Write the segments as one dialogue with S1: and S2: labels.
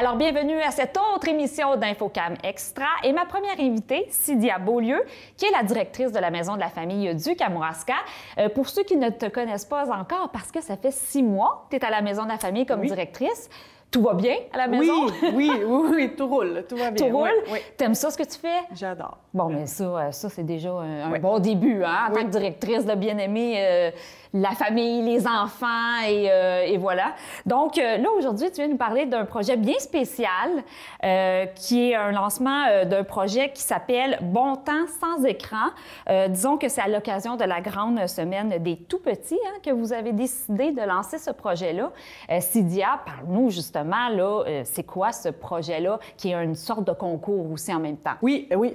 S1: Alors, bienvenue à cette autre émission d'InfoCam Extra et ma première invitée, Cydia Beaulieu, qui est la directrice de la Maison de la Famille du à euh, pour ceux qui ne te connaissent pas encore, parce que ça fait six mois que tu es à la Maison de la Famille comme directrice, tout va bien à la maison? Oui, oui, oui, tout roule, tout va bien. Tout roule? Oui, T'aimes ça, ce que tu fais? J'adore. Bon, mais ça, euh, ça c'est déjà un, bon début, hein? En tant que directrice de bien aimer euh, la famille, les enfants, et, euh, voilà. Donc, là, aujourd'hui, tu viens nous parler d'un projet bien spécial, qui est un lancement d'un projet qui s'appelle Bon temps sans écran. disons que c'est à l'occasion de la grande semaine des tout-petits hein, que vous avez décidé de lancer ce projet-là. Sidia, parle-nous justement euh, c'est quoi ce projet-là
S2: qui est une sorte de concours aussi en même temps? Oui, eh oui.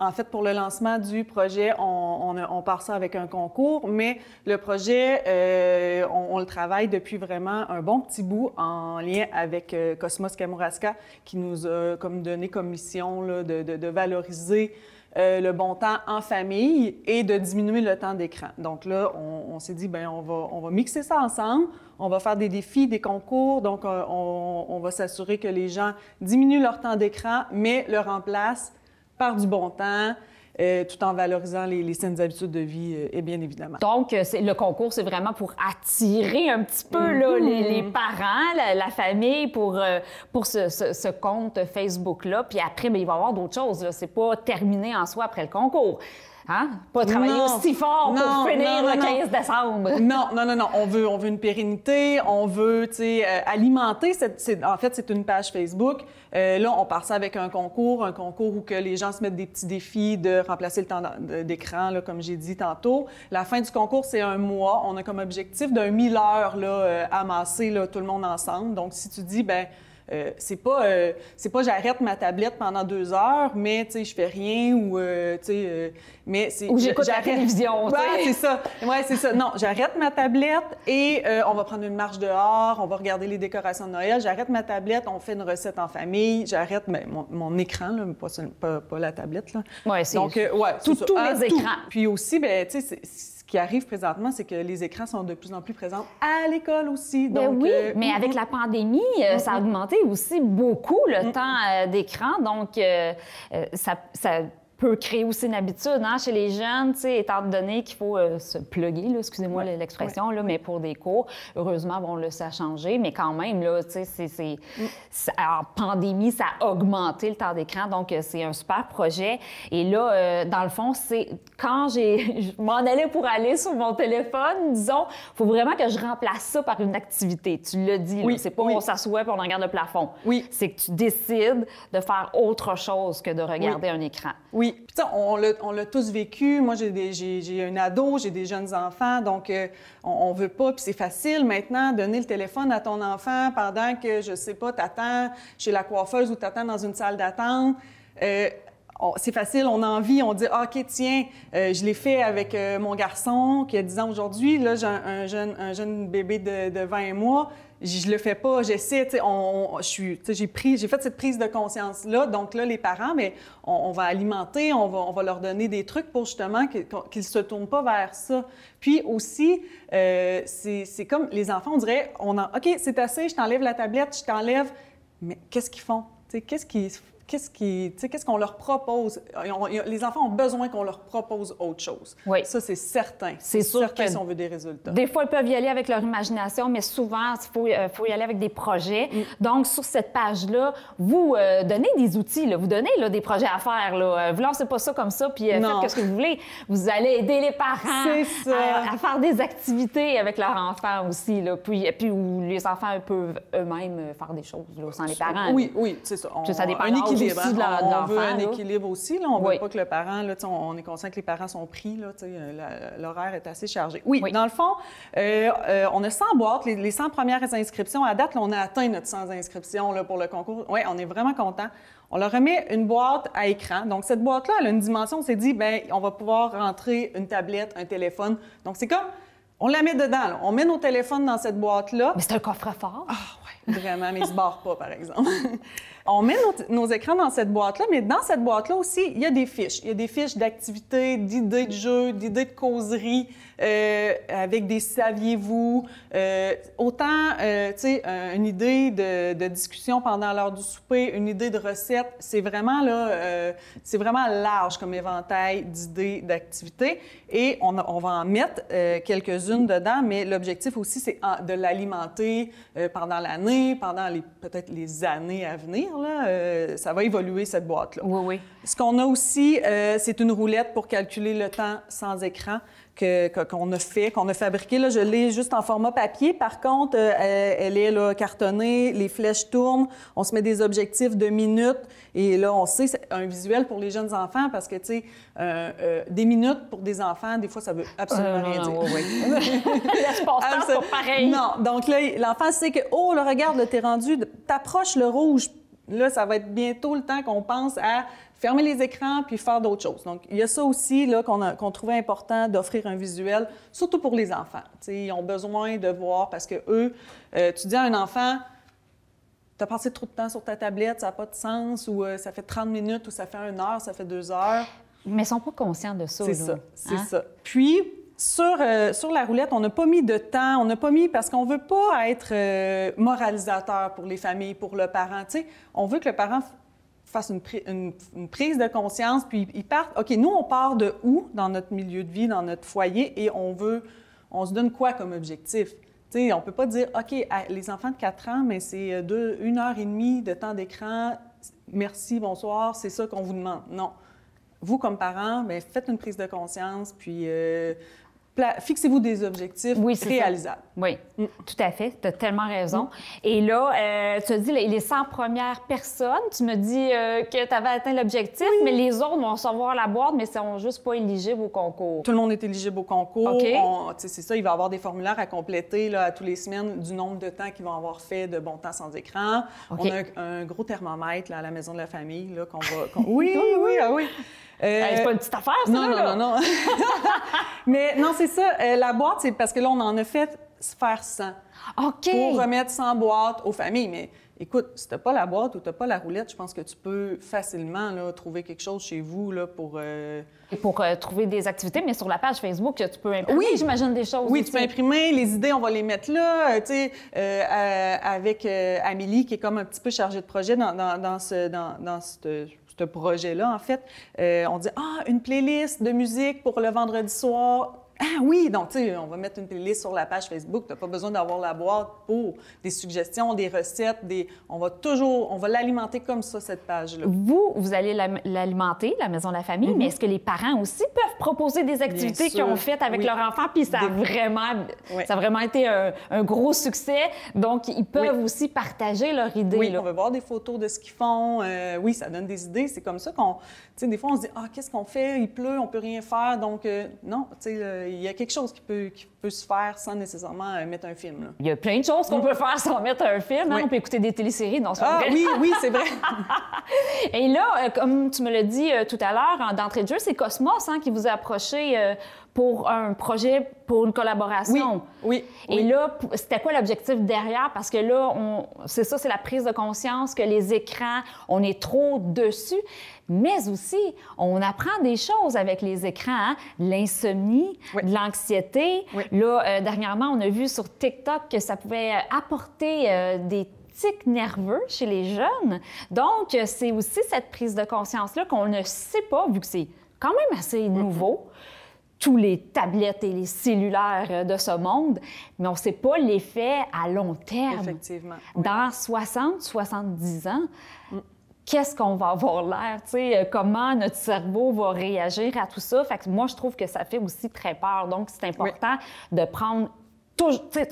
S2: en fait, pour le lancement du projet, on, part ça avec un concours, mais le projet, euh, on, le travaille depuis vraiment un bon petit bout en lien avec euh, Cosmos Kamouraska qui nous a comme donné comme mission de, de, valoriser euh, le bon temps en famille et de diminuer le temps d'écran. Donc là, on, s'est dit, bien, on va, mixer ça ensemble, on va faire des défis, des concours, donc euh, on, on, va s'assurer que les gens diminuent leur temps d'écran, mais le remplacent par du bon temps, euh, tout en valorisant les, les, saines habitudes de vie, euh, bien évidemment.
S1: Donc, euh, le concours, c'est vraiment pour attirer un petit peu mhm. les, les, parents, la, famille pour, pour ce, compte Facebook-là. Puis après, ben, il va y avoir d'autres choses. C'est pas terminé en soi après le concours.
S2: Hein? pas travailler aussi fort pour finir le 15 décembre. Non, non, non, non. On veut, on veut une pérennité, on veut euh, alimenter. Cette, en fait, c'est une page Facebook. Euh, là, on part ça avec un concours, un concours où que les gens se mettent des petits défis de remplacer le temps d'écran, comme j'ai dit tantôt. La fin du concours, c'est un mois. On a comme objectif d'un mille heures euh, là, tout le monde ensemble. Donc, si tu dis, ben euh, c'est pas, euh, c'est pas j'arrête ma tablette pendant deux heures, mais tu sais, je fais rien ou euh, tu sais, mais c'est. Ou j'écoute la télévision. Ouais, c'est ça. c'est ça. Non, j'arrête ma tablette et on va prendre une marche dehors, on va regarder les décorations de Noël. J'arrête ma tablette, on fait une recette en famille. J'arrête ben, mon, mon, écran, là, pas, pas, pas, la tablette là. c'est. Donc ouais, tous ah, les écrans. Puis aussi, ben tu sais qui arrive présentement, c'est que les écrans sont de plus en plus présents
S1: à l'école aussi. mais ben oui, euh, mais avec mm-hmm. la pandémie, euh, ça a mm-hmm. augmenté aussi beaucoup le mm-hmm. temps euh, d'écran. Donc, ça, ça créer aussi une habitude hein, chez les jeunes, étant donné qu'il faut euh, se plugger, excusez-moi l'expression, mais pour des cours. Heureusement, bon, le ça a changé, mais quand même, là, c'est, c'est, mm. en pandémie, ça a augmenté le temps d'écran, donc euh, c'est un super projet. Et là, euh, dans le fond, c'est quand j'ai, je m'en allais pour aller sur mon téléphone, disons, faut vraiment que je remplace ça par une activité. Tu le dis, oui. c'est pas qu'on on s'assoit et qu'on regarde le plafond. Oui. C'est que tu décides de faire autre chose que de regarder un écran.
S2: Oui. Puis, on l'a tous vécu. Moi, j'ai un ado, j'ai des jeunes enfants, donc euh, on, ne veut pas. Puis c'est facile maintenant, donner le téléphone à ton enfant pendant que, je sais pas, attends chez la coiffeuse ou t'attends dans une salle d'attente. Euh, c'est facile, on a envie, on dit ah, OK, tiens, euh, je l'ai fait avec euh, mon garçon qui a 10 ans aujourd'hui. Là, j'ai un, jeune, un jeune bébé de, 20 mois. Je, ne le fais pas, j'essaie. On, sais, j'ai pris, j'ai fait cette prise de conscience là. Donc là, les parents, mais on, va alimenter, on va, on va leur donner des trucs pour justement qu'ils ne se tournent pas vers ça. Puis aussi, euh, c'est comme les enfants, on dirait, on a ok, c'est assez, je t'enlève la tablette, je t'enlève, mais qu'est-ce qu'ils font Qu'est-ce qu'ils qu'est-ce qu'est-ce qu'on leur propose. les enfants ont besoin qu'on leur propose autre chose. Oui. Ça, c'est certain. C'est certain que si on veut des résultats. Des fois, ils peuvent y aller avec leur
S1: imagination, mais souvent, il faut, euh, y aller avec des projets. Mm. Donc, sur cette page-là, vous euh, donnez des outils, vous donnez des projets à faire. Là. Euh, vous lancez pas ça comme ça, puis faites ce que vous voulez. Vous allez aider les parents à, faire des activités avec leurs enfants aussi, là. Puis, puis où les enfants peuvent eux-mêmes faire des choses sans les parents. Oui,
S2: oui, c'est ça. ça dépend on veut un équilibre aussi. Là. On ne veut pas que le parent, là, on est conscient que les parents sont pris. Euh, l'horaire est assez chargé. Oui, dans le fond, euh, euh, on a 100 boîtes, les, 100 premières inscriptions. À date, on a atteint notre 100 inscriptions pour le concours. Oui, on est vraiment content. On leur remet une boîte à écran. Donc, cette boîte-là, elle a une dimension. On s'est dit, ben on va pouvoir rentrer une tablette, un téléphone. Donc, c'est comme on la met dedans. On met nos téléphones dans cette boîte-là. Mais c'est un coffre-fort. Ah, ouais, vraiment, mais il se barre pas, par exemple. On met nos, écrans dans cette boîte-là, mais dans cette boîte-là aussi, il y a des fiches. Il y a des fiches d'activités, d'idées de jeux, d'idées de causeries, euh, avec des saviez-vous, euh, autant, euh, tu sais, une idée de, discussion pendant l'heure du souper, une idée de recette. C'est vraiment, là, c'est vraiment large comme éventail d'idées, d'activités. Et on, va en mettre quelques-unes dedans, mais l'objectif aussi, c'est de l'alimenter pendant l'année, pendant les, peut-être les années à venir là, euh, ça va évoluer, cette boîte-là. Oui, oui. Ce qu'on a aussi, euh, c'est une roulette pour calculer le temps sans écran qu'on a fait, qu'on a fabriqué. Là, je l'ai juste en format papier. Par contre, euh, elle est cartonnée, les flèches tournent, on se met des objectifs de minutes et là, on sait, c'est un visuel pour les jeunes enfants parce que, tu sais, des minutes pour des enfants, des fois, ça veut absolument rien dire. Oui, oui. responsable pareil. Non, donc là, l'enfant sait que, oh, le regarde, t'es rendu, t'approches le rouge là, ça va être bientôt le temps qu'on pense à fermer les écrans puis faire d'autres choses. Donc, il y a ça aussi là, qu'on, qu'on trouvait important d'offrir un visuel, surtout pour les enfants. ils ont besoin de voir parce que eux, euh, tu dis à un enfant, tu as passé trop de temps sur ta tablette, ça n'a pas de sens, ou euh, ça fait 30 minutes, ou ça fait une heure, ça fait deux heures.
S1: Mais ils ne sont pas conscients de ça. C'est ça, c'est hein?
S2: ça. Puis, euh, sur, la roulette, on n'a pas mis de temps, on n'a pas mis parce qu'on veut pas être euh, moralisateur pour les familles, pour le parent. on veut que le parent fasse une, prise de conscience, puis il part. OK, nous, on part de où dans notre milieu de vie, dans notre foyer, et on veut, on se donne quoi comme objectif? on ne peut pas dire, OK, les enfants de 4 ans, mais c'est euh, une heure et demie de temps d'écran, merci, bonsoir, c'est ça qu'on vous demande. Non vous, comme parents, ben, faites une prise de conscience, puis Fixez-vous des objectifs réalisables. Oui,
S1: mm. tout à fait. Tu as tellement raison. Mm. Et là, euh, tu as dit les 100 premières personnes, tu me dis euh, que tu avais atteint l'objectif, mais les autres vont recevoir la boîte, mais ne sont juste pas
S2: éligibles au concours. Tout le monde est éligible au concours. C'est ça, il va y avoir des formulaires à compléter là, à tous les semaines du nombre de temps qu'ils vont avoir fait de bon temps sans écran. On a un, gros thermomètre là, à la maison de la famille qu'on va... oui, oui, ah oui. oui. Euh, c'est pas une petite affaire, ça, non, là, non, non, non, Mais non, c'est ça. Euh, la boîte, c'est parce que là, on en a fait faire 100. OK. Pour remettre 100 boîtes aux familles. Mais écoute, si t'as pas la boîte ou t'as pas la roulette, je pense que tu peux facilement trouver quelque chose chez vous là, pour... Euh, Et pour trouver des activités, mais sur la page Facebook, tu peux imprimer, oui. j'imagine, des choses. Oui, tu peux imprimer, les idées, on va les mettre là, tu sais, avec Amélie, qui est comme un petit peu chargée de projet dans, ce... Dans, dans cette ce projet-là, en fait, euh, on dit Ah, une playlist de musique pour le vendredi soir ah oui, donc tu sais, on va mettre une playlist sur la page Facebook. Tu n'as pas besoin d'avoir la boîte pour des suggestions, des recettes, des. On va toujours, on va l'alimenter comme ça, cette page-là.
S1: Vous, vous allez l'alimenter, la maison de la famille, mm-hmm. mais est-ce que les parents aussi peuvent proposer des activités qu'ils ont faites avec leur enfant? Puis ça a vraiment, ça vraiment été un,
S2: gros succès. Donc, ils peuvent aussi partager leurs idées Oui, on veut voir des photos de ce qu'ils font. Euh, oui, ça donne des idées. C'est comme ça qu'on. Tu sais, des fois, on se dit, ah, qu'est-ce qu'on fait? Il pleut, on peut rien faire. Donc, euh, non, tu sais, euh, il y a quelque chose qui peut, peut se faire sans nécessairement euh, mettre un film.
S1: Il y a plein de choses qu'on mm. peut faire sans mettre un film. Hein. On peut écouter des téléséries. ah oui, oui, c'est vrai. Et là, euh, comme tu me l'as dit euh, tout à l'heure, d'entrée de jeu, c'est Cosmos hein, qui vous a approché pour un projet, pour une collaboration. Oui, oui. Et là, c'était quoi l'objectif derrière? Parce que là, c'est ça, c'est la prise de conscience que les écrans, on est trop dessus. Mais aussi, on apprend des choses avec les écrans, hein. l'insomnie, de l'anxiété, Là, euh, dernièrement, on a vu sur TikTok que ça pouvait apporter euh, des tics nerveux chez les jeunes. Donc, euh, c'est aussi cette prise de conscience-là qu'on ne sait pas, vu que c'est quand même assez nouveau. tous les tablettes et les cellulaires de ce monde, mais on ne sait pas l'effet à long terme. Effectivement. Dans 60, 70 ans, qu'est-ce qu'on va avoir l'air, tu sais, euh, comment notre cerveau va réagir à tout ça. Fait que moi, je trouve que ça fait aussi très peur. Donc, c'est important de prendre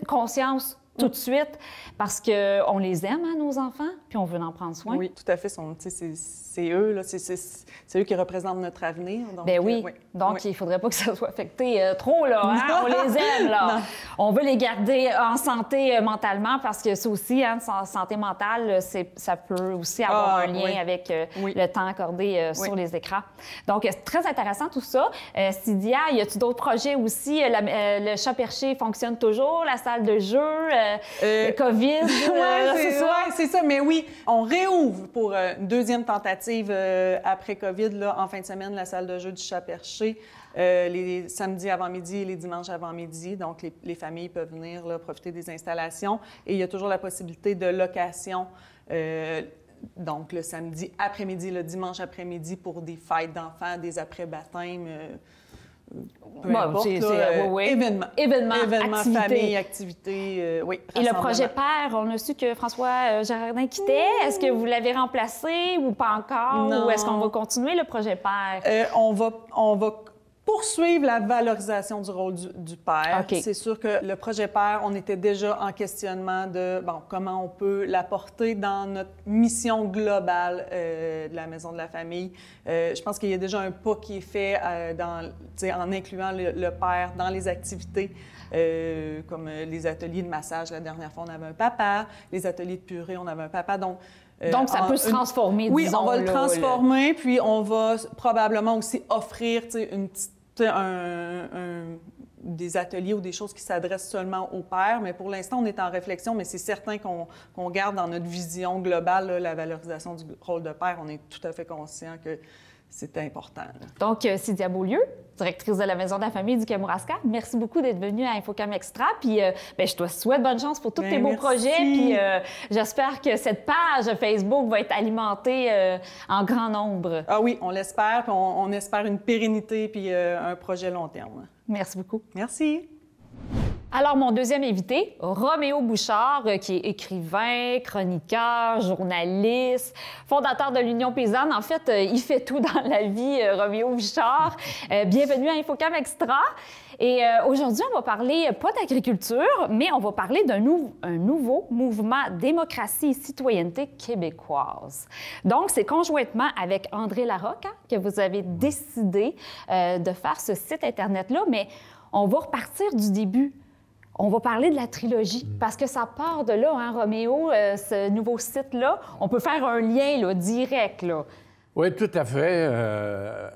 S1: conscience tout de suite parce qu'on les aime, à hein, nos enfants, puis on veut en prendre soin. Oui, tout à fait.
S2: C'est eux, c'est eux qui représentent notre avenir. Donc, ben oui. Euh, donc, il ne faudrait pas que ça soit affecté euh, trop, là. Hein. on les aime, là. On veut les garder euh, en
S1: santé mentalement parce que c'est aussi, hein, santé mentale, ça peut aussi ah, avoir un lien avec le temps accordé sur les écrans. Donc, c'est très intéressant tout ça. Cydia, y a tu d'autres projets aussi? le chat perché fonctionne toujours, la salle de jeu?
S2: Euh, euh, Covid. Euh, c'est ça. Mais oui, on réouvre pour euh, une deuxième tentative après Covid, là, en fin de semaine, la salle de jeu du Chat-Perché. les samedis avant-midi et les dimanches avant-midi. Donc, les, familles peuvent venir profiter des installations. Et il y a toujours la possibilité de location. donc, le samedi après-midi, le dimanche après-midi pour des fêtes d'enfants, des après-baptêmes. Bon, c'est euh, événement. Événement, famille, activité, euh, oui. Et le projet
S1: Père, on a su que François Gérardin euh, quittait. Mmh. Est-ce que vous l'avez remplacé ou pas encore? Ou est-ce qu'on va
S2: continuer le projet Père? on va, on va poursuivre la valorisation du rôle du, père. C'est sûr que le projet père, on était déjà en questionnement de bon, comment on peut l'apporter dans notre mission globale euh, de la maison de la famille. Euh, je pense qu'il y a déjà un pas qui est fait euh, en incluant le, père dans les activités, comme les ateliers de massage. La dernière fois, on avait un papa. Les ateliers de purée, on avait un papa. Donc, donc, ça peut se transformer, une... Oui, on va le transformer, puis on va probablement aussi offrir une petite des ateliers ou des choses qui s'adressent seulement aux pères, mais pour l'instant, on est en réflexion, mais c'est certain qu'on garde dans notre vision globale la valorisation du rôle de père. On est tout à fait conscient que c'est important.
S1: Donc, Cydia euh, Beaulieu, directrice de la Maison de la Famille du Kamouraska, merci beaucoup d'être venue à Infocam Extra. Puis, euh, ben, je te souhaite bonne chance pour tous ben, tes beaux projets. Puis, euh, j'espère que cette page Facebook va être alimentée
S2: en grand nombre. Ah oui, on l'espère. On, on espère une pérennité puis un projet long terme.
S1: Merci beaucoup. Merci. Alors, mon deuxième invité, Roméo Bouchard, euh, qui est écrivain, chroniqueur, journaliste, fondateur de l'Union paysanne. En fait, euh, il fait tout dans la vie, euh, Roméo Bouchard. bienvenue à Infocam Extra. Et aujourd'hui, on va parler pas d'agriculture, mais on va parler d'un nouveau mouvement démocratie et citoyenneté québécoise. Donc, c'est conjointement avec André Larocque hein, que vous avez décidé de faire ce site Internet-là, mais on va repartir du début. On va parler de la trilogie, mm. parce que ça part de là, hein, Roméo, euh, ce nouveau site-là. On peut faire un lien là,
S3: direct. Là. Oui, tout à fait. Euh,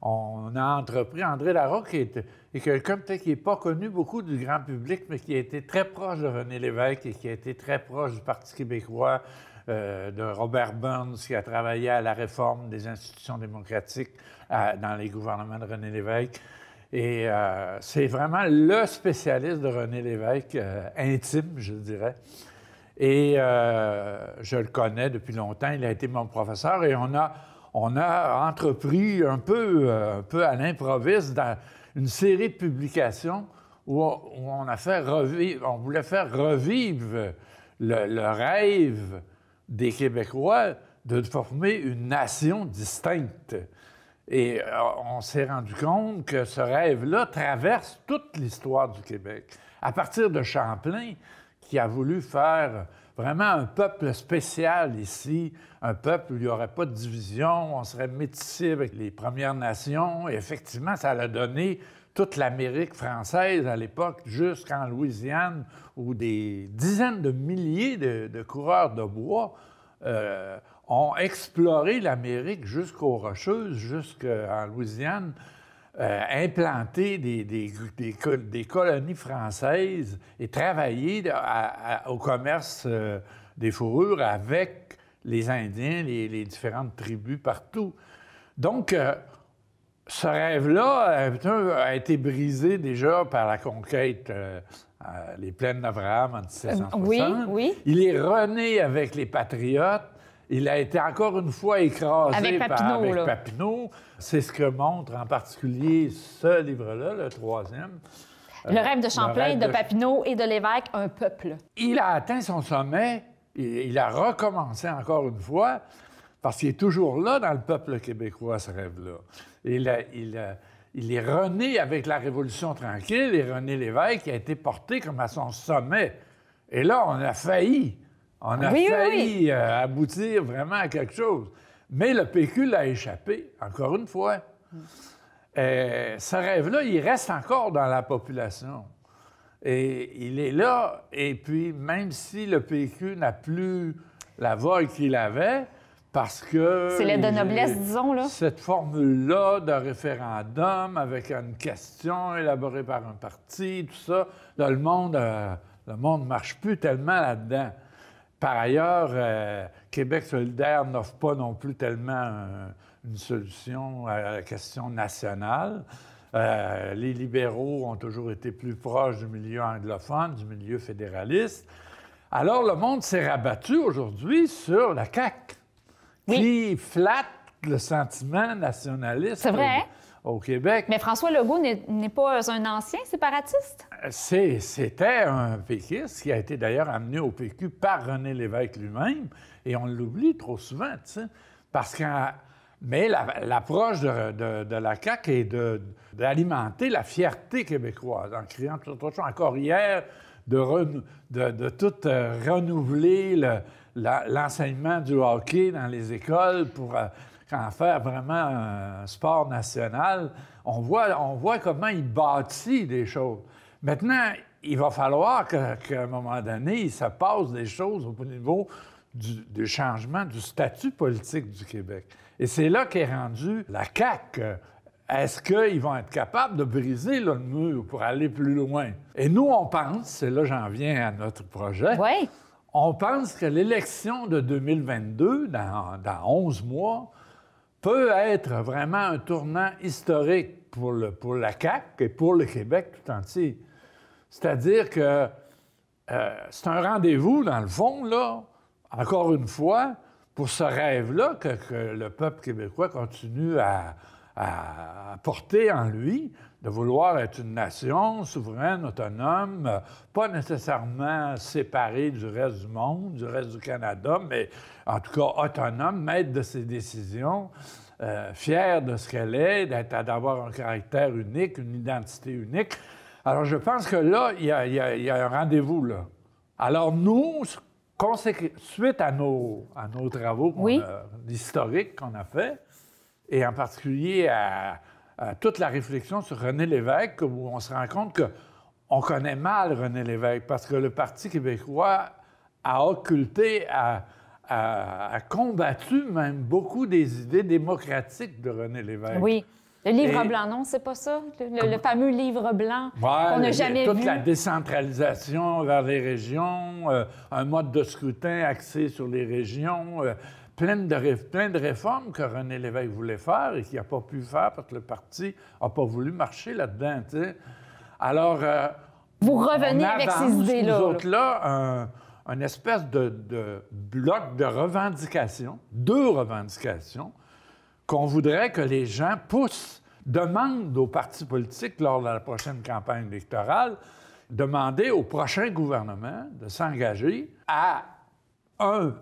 S3: on a entrepris André Larocque, qui est, est quelqu'un peut-être qui n'est pas connu beaucoup du grand public, mais qui a été très proche de René Lévesque et qui a été très proche du Parti québécois, euh, de Robert Burns, qui a travaillé à la réforme des institutions démocratiques dans les gouvernements de René Lévesque. Et euh, c'est vraiment le spécialiste de René Lévesque, euh, intime, je dirais. Et euh, je le connais depuis longtemps, il a été mon professeur et on a, on a entrepris un peu, un peu à l'improviste dans une série de publications où on, a fait revivre, on voulait faire revivre le rêve des Québécois de former une nation distincte. Et euh, on s'est rendu compte que ce rêve-là traverse toute l'histoire du Québec. À partir de Champlain, qui a voulu faire vraiment un peuple spécial ici, un peuple où il n'y aurait pas de division, on serait métissé avec les Premières Nations. Et effectivement, ça l'a donné toute l'Amérique française à l'époque, jusqu'en Louisiane, où des dizaines de milliers de, coureurs de bois euh, ont exploré l'Amérique jusqu'aux Rocheuses, jusqu'en Louisiane, euh, implanté des, colonies françaises et travaillé au commerce euh, des fourrures avec les Indiens, les, les différentes tribus partout. Donc, euh, ce rêve-là a été brisé déjà par la conquête, des plaines d'Abraham en 1760.
S1: Oui, oui.
S3: Il est rené avec les patriotes il a été encore une fois écrasé avec Papineau. C'est ce que montre en particulier ce livre-là, le troisième. Le euh, rêve de Champlain, de...
S1: Papineau et de l'évêque, un peuple.
S3: Il a atteint son sommet, il a recommencé encore une fois, parce qu'il est toujours là dans le peuple québécois, ce rêve-là. Euh, il, est rené avec la Révolution tranquille et René qui a été porté comme à son sommet. Et là, on a failli. On a failli euh, aboutir vraiment à quelque chose. Mais le PQ l'a échappé, encore une fois. Euh, ce rêve-là, il reste encore dans la population. Et il est là. Et puis, même si le PQ n'a plus la voix qu'il avait, parce que... C'est l'aide de noblesse, disons, là. Cette formule-là de référendum avec une question élaborée par un parti, tout ça, le monde... Euh, le monde marche plus tellement là-dedans. Par ailleurs, euh, Québec solidaire n'offre pas non plus tellement euh, une solution à la question nationale. Euh, les libéraux ont toujours été plus proches du milieu anglophone, du milieu fédéraliste. Alors, le monde s'est rabattu aujourd'hui sur la CAQ, qui flatte le sentiment nationaliste. C'est vrai? Hein? Mais François
S1: Legault n'est pas un ancien séparatiste?
S3: Euh, c'était un péquiste qui a été d'ailleurs amené au PQ par René Lévesque lui-même, et on l'oublie trop souvent, parce que... Mais l'approche de, la CAQ est d'alimenter la fierté québécoise en criant tout autre chose. Encore hier, de, tout euh, renouveler l'enseignement du hockey dans les écoles pour euh, en faire vraiment un sport national, on voit, on voit comment il bâtit des choses. Maintenant, il va falloir qu'à un moment donné, il se passe des choses au niveau du, changement du statut politique du Québec. Et c'est là qu'est rendue la CAQ. Est-ce qu'ils vont être capables de briser le mur pour aller plus loin? Et nous, on pense, et là j'en viens à notre projet, on pense que l'élection de 2022, dans, dans 11 mois, peut être vraiment un tournant historique pour, pour la CAQ et pour le Québec tout entier. C'est-à-dire que euh, c'est un rendez-vous, dans le fond, là, encore une fois, pour ce rêve-là que le peuple québécois continue à, à, porter en lui de vouloir être une nation souveraine, autonome, pas nécessairement séparée du reste du monde, du reste du Canada, mais en tout cas autonome, maître de ses décisions, fier euh, fière de ce qu'elle est, d'avoir un caractère unique, une identité unique. Alors je pense que là, il y a, un rendez-vous là. Alors nous, suite à nos, travaux, historiques qu'on a fait, et en particulier à, toute la réflexion sur René Lévesque, où on se rend compte qu'on connaît mal René Lévesque, parce que le Parti québécois a occulté, a, combattu même beaucoup des idées démocratiques de René Lévesque. Oui.
S1: Le livre blanc, non, c'est pas ça? Le, fameux livre blanc qu'on n'a jamais toute vu. Toute la
S3: décentralisation vers les régions, euh, un mode de scrutin axé sur les régions, euh, plein de, plein de réformes que René Lévesque voulait faire et qu'il n'a pas pu faire parce que le parti n'a pas voulu marcher là-dedans. Alors. Euh, Vous revenez avec ces idées-là. Nous autres, là, un, espèce de, de, bloc de revendications, deux revendications, qu'on voudrait que les gens poussent, demandent aux partis politiques lors de la prochaine campagne électorale, demander au prochain gouvernement de s'engager à un,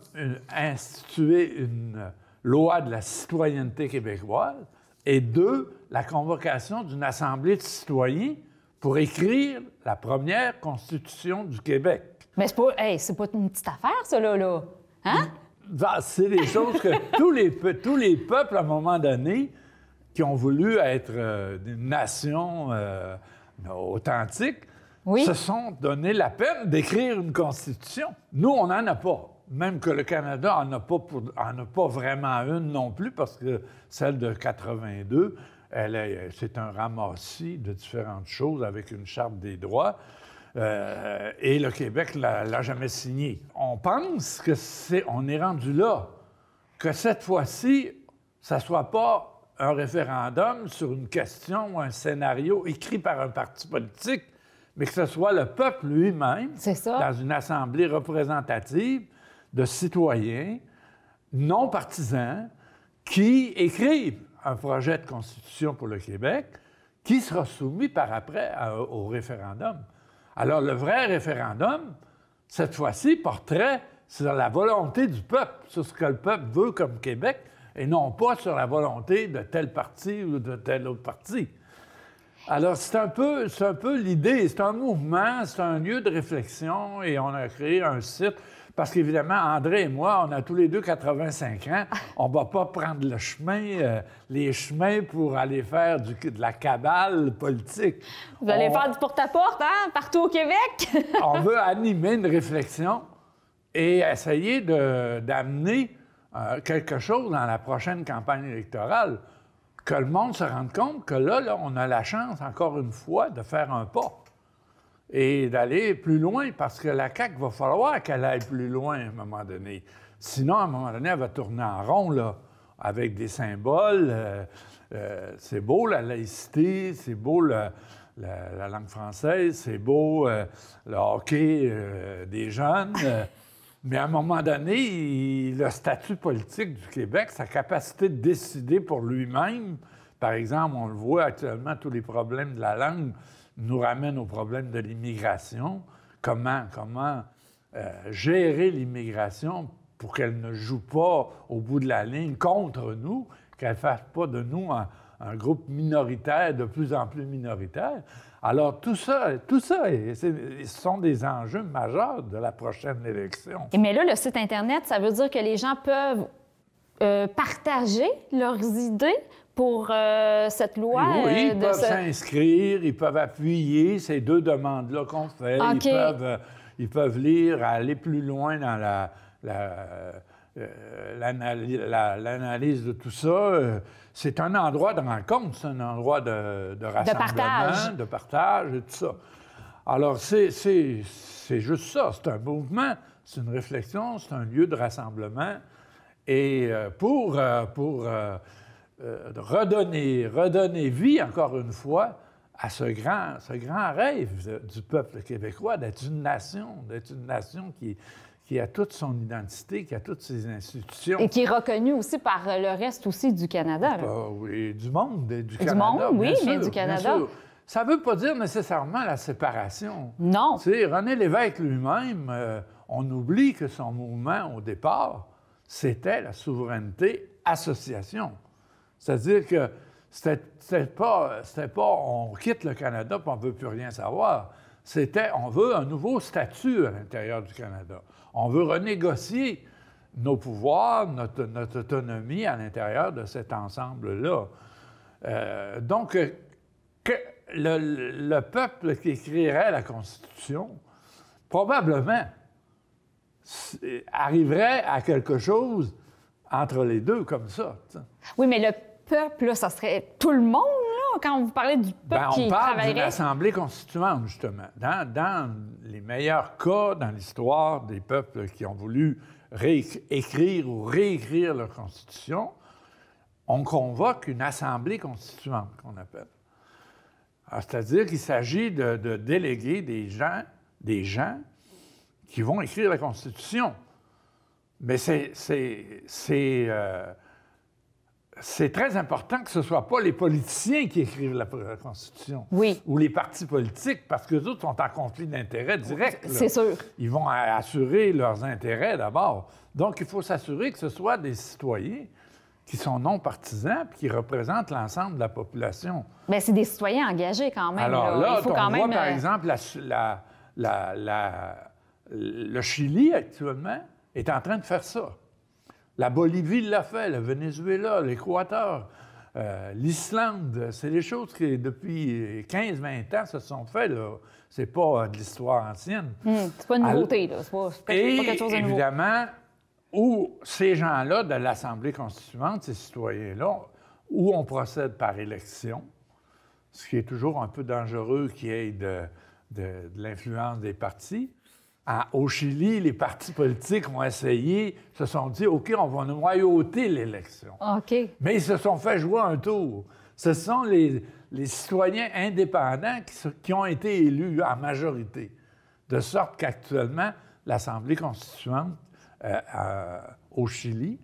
S3: instituer une loi de la citoyenneté québécoise, et deux, la convocation d'une assemblée de citoyens pour écrire la première constitution du Québec.
S1: Mais c'est pas, pas une petite affaire, ça, là. là. Hein?
S3: C'est des choses que tous, les, tous les peuples, à un moment donné, qui ont voulu être des euh, nations euh, authentiques, se sont donné la peine d'écrire une constitution. Nous, on n'en a pas même que le Canada n'en a, pas en a pas vraiment une non plus, parce que celle de 82, elle c'est un ramassis de différentes choses avec une charte des droits. Euh, et le Québec l'a jamais signé. On pense que c'est, on est rendu là, que cette fois-ci, ça soit pas un référendum sur une question ou un scénario écrit par un parti politique, mais que ce soit le peuple lui-même, dans une assemblée représentative, de citoyens non partisans qui écrivent un projet de constitution pour le Québec qui sera soumis par après au référendum. Alors le vrai référendum, cette fois-ci, porterait sur la volonté du peuple, sur ce que le peuple veut comme Québec, et non pas sur la volonté de tel parti ou de tel autre parti. Alors, c'est un peu, c'est un peu l'idée, c'est un mouvement, c'est un lieu de réflexion, et on a créé un site. Parce qu'évidemment, André et moi, on a tous les deux 85 ans. On ne va pas prendre le chemin, euh, les chemins pour aller faire du, de la cabale politique. Vous allez faire
S1: du porte-à-porte, hein, partout au Québec? on
S3: veut animer une réflexion et essayer d'amener euh, quelque chose dans la prochaine campagne électorale que le monde se rende compte que là on a la chance, encore une fois, de faire un pas et d'aller plus loin, parce que la CAQ va falloir qu'elle aille plus loin à un moment donné. Sinon, à un moment donné, elle va tourner en rond, là, avec des symboles. Euh, euh, c'est beau la laïcité, c'est beau la, langue française, c'est beau euh, le hockey des jeunes. mais à un moment donné, le statut politique du Québec, sa capacité de décider pour lui-même, par exemple, on le voit actuellement, tous les problèmes de la langue, nous ramène au problème de l'immigration. Comment, euh, gérer l'immigration pour qu'elle ne joue pas au bout de la ligne contre nous, qu'elle ne fasse pas de nous un, groupe minoritaire, de plus en plus minoritaire. Alors tout ça, tout ça, ce sont des enjeux majeurs de la prochaine élection.
S1: mais là, le site Internet, ça veut dire que les gens peuvent euh, partager leurs idées, pour euh, cette loi. Oui, euh, ils peuvent
S3: s'inscrire, ils peuvent appuyer ces deux demandes-là qu'on fait. Ils, euh, peuvent, lire, aller plus loin dans la, l'analyse de tout ça, c'est un endroit de rencontre, c'est un endroit de, rassemblement, de partage. de partage. et tout ça. Alors, c'est juste ça, c'est un mouvement, c'est une réflexion, c'est un lieu de rassemblement. Et pour, pour de euh, redonner, redonner vie, encore une fois, à ce grand, ce grand rêve du peuple québécois d'être une nation, d'être une nation qui, a toute son identité, qui a toutes ses institutions. Et qui est
S1: reconnue aussi par le reste aussi du Canada.
S3: Bah oui, du monde, du, Canada. Du monde, oui, du Canada. Ça ne veut pas dire nécessairement la séparation. Non. René Lévesque lui-même, euh, on oublie que son mouvement, au départ, c'était la souveraineté association. C'est-à-dire que c'était pas, pas on quitte le Canada puis on ne veut plus rien savoir. C'était on veut un nouveau statut à l'intérieur du Canada. On veut renégocier nos pouvoirs, notre, autonomie à l'intérieur de cet ensemble-là. Euh, donc, le, peuple qui écrirait la Constitution, probablement, euh, arriverait à quelque chose entre les deux comme ça.
S1: Oui, mais le peuple, là, ça serait tout le monde, là, quand vous parlez du peuple ben, qui travaillerait? On parle d'une
S3: assemblée constituante, justement. Dans, les meilleurs cas dans l'histoire des peuples qui ont voulu écrire ou réécrire leur constitution, on convoque une assemblée constituante, qu'on appelle. Ah, c'est-à-dire qu'il s'agit de, déléguer des gens, des gens qui vont écrire la Constitution. Mais c'est, euh, c'est très important que ce ne soit pas les politiciens qui écrivent la, Constitution. Ou les partis politiques, parce que d'autres sont en conflit d'intérêts direct. C'est sûr. Ils vont assurer leurs intérêts d'abord. Donc, il faut s'assurer que ce soit des citoyens qui sont non partisans puis qui représentent l'ensemble de la population.
S1: Mais ben, c'est des citoyens engagés quand même. Alors là, il faut on quand voit, par euh,
S3: exemple, le Chili actuellement est en train de faire ça. La Bolivie l'a fait, le Venezuela, l'Équateur, euh, l'Islande. C'est des choses qui, depuis 15-20 ans, se sont faites. Ce n'est pas euh, de l'histoire ancienne.
S1: Hmm, c'est pas une nouveauté. Là. pas, quelque chose évidemment,
S3: où ces gens-là de l'Assemblée constituante, ces citoyens-là, où on procède par élection, ce qui est toujours un peu dangereux qu'il y ait de l'influence des partis, au Chili, les partis politiques ont essayé, se sont dit, OK, on va noyauter l'élection. Ok. Mais ils se sont fait jouer un tour. Ce sont les, citoyens indépendants qui, ont été élus en majorité. De sorte qu'actuellement, l'Assemblée constituante euh, euh, au Chili,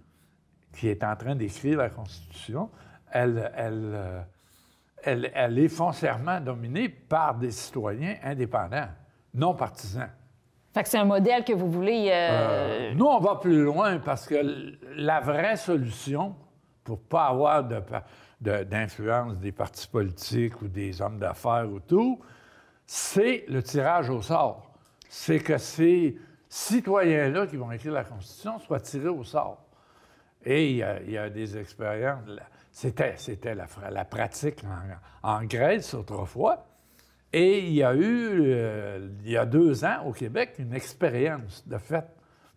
S3: qui est en train d'écrire la Constitution, elle euh, est foncièrement dominée par des citoyens indépendants, non partisans
S1: c'est un modèle que vous voulez. Euh, euh,
S3: nous, on va plus loin parce que la vraie solution pour pas avoir d'influence des partis politiques ou des hommes d'affaires ou tout, c'est le tirage au sort. C'est que ces citoyens-là qui vont écrire la Constitution soient tirés au sort. Et il y a, des expériences. C'était, la, la, pratique en, en Grèce autrefois. Et il y a eu, euh, il y a deux ans au Québec, une expérience de fait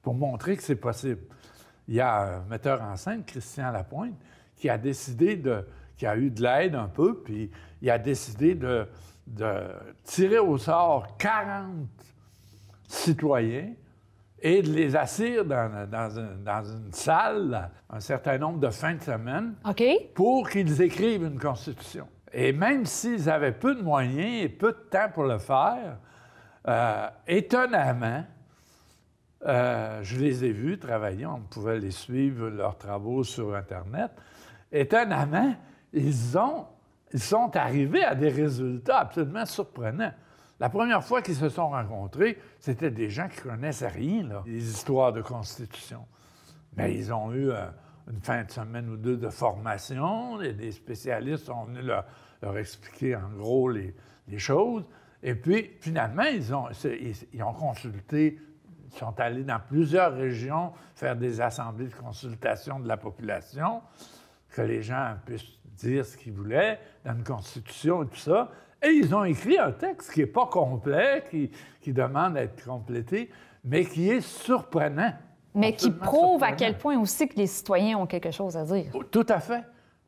S3: pour montrer que c'est possible. Il y a un metteur en scène, Christian Lapointe, qui a décidé de. qui a eu de l'aide un peu, puis il a décidé de, tirer au sort 40 citoyens et de les assir dans, une, salle un certain nombre de fins de semaine pour qu'ils écrivent une constitution. Et même s'ils avaient peu de moyens et peu de temps pour le faire, euh, étonnamment, euh, je les ai vus travailler, on pouvait les suivre, leurs travaux sur Internet. Étonnamment, ils, ont, sont arrivés à des résultats absolument surprenants. La première fois qu'ils se sont rencontrés, c'était des gens qui ne connaissaient rien, les histoires de constitution. Mais ils ont eu euh, une fin de semaine ou deux de formation. Et des spécialistes sont venus leur, expliquer en gros les, choses. Et puis, finalement, ils ont, ont consulté, ils sont allés dans plusieurs régions faire des assemblées de consultation de la population, que les gens puissent dire ce qu'ils voulaient dans une constitution et tout ça. Et ils ont écrit un texte qui n'est pas complet, qui, qui demande à être complété, mais qui est surprenant. Mais qui prouve à quel
S1: point aussi que les citoyens ont quelque chose à dire.
S3: Oh, tout à fait.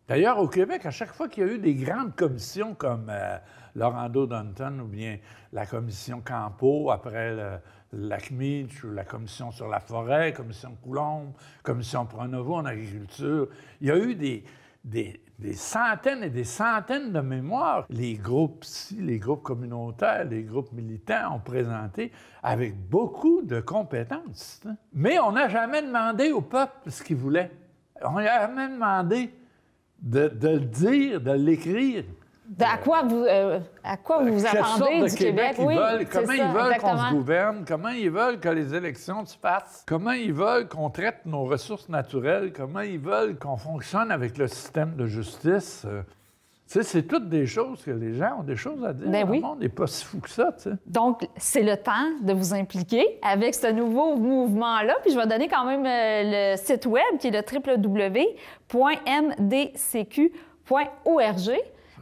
S3: D'ailleurs, au Québec, à chaque fois qu'il y a eu des grandes commissions comme euh, Laurando Dunton ou bien la commission Campo après la ou la commission sur la forêt, commission Coulombe, commission Pronovo en agriculture, il y a eu des, des, des centaines et des centaines de mémoires. Les groupes les groupes communautaires, les groupes militants ont présenté avec beaucoup de compétences. Hein. Mais on n'a jamais demandé au peuple ce qu'il voulait. On n'a jamais demandé de, de le dire, de l'écrire. Ben, à quoi vous, euh,
S1: vous, attendez du Québec? comment ils veulent qu'on se
S3: gouverne? Comment ils veulent que les élections se passent Comment ils veulent qu'on traite nos ressources naturelles? Comment ils veulent qu'on fonctionne avec le système de justice? Euh, c'est toutes des choses que les gens ont des choses à dire. Ben le monde n'est pas si fou que ça.
S1: Donc, c'est le temps de vous impliquer avec ce nouveau mouvement-là. Puis je vais donner quand même euh, le site web qui est le www.mdcq.org.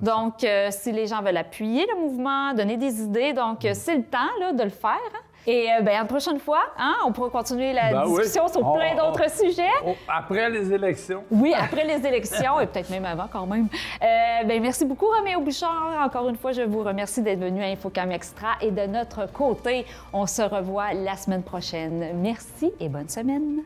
S1: Donc, euh, si les gens veulent appuyer le mouvement, donner des idées, donc euh, c'est le temps de le faire. Hein. Et bien, euh, ben, la prochaine fois, hein, on pourra continuer la ben discussion sur plein d'autres sujets.
S3: après les élections. Oui,
S1: après les élections, et peut-être même avant quand même. Ben, merci beaucoup, Roméo Bouchard. Encore une fois, je vous remercie d'être venu à InfoCam Extra. Et de notre côté, on se revoit la semaine prochaine. Merci et bonne semaine.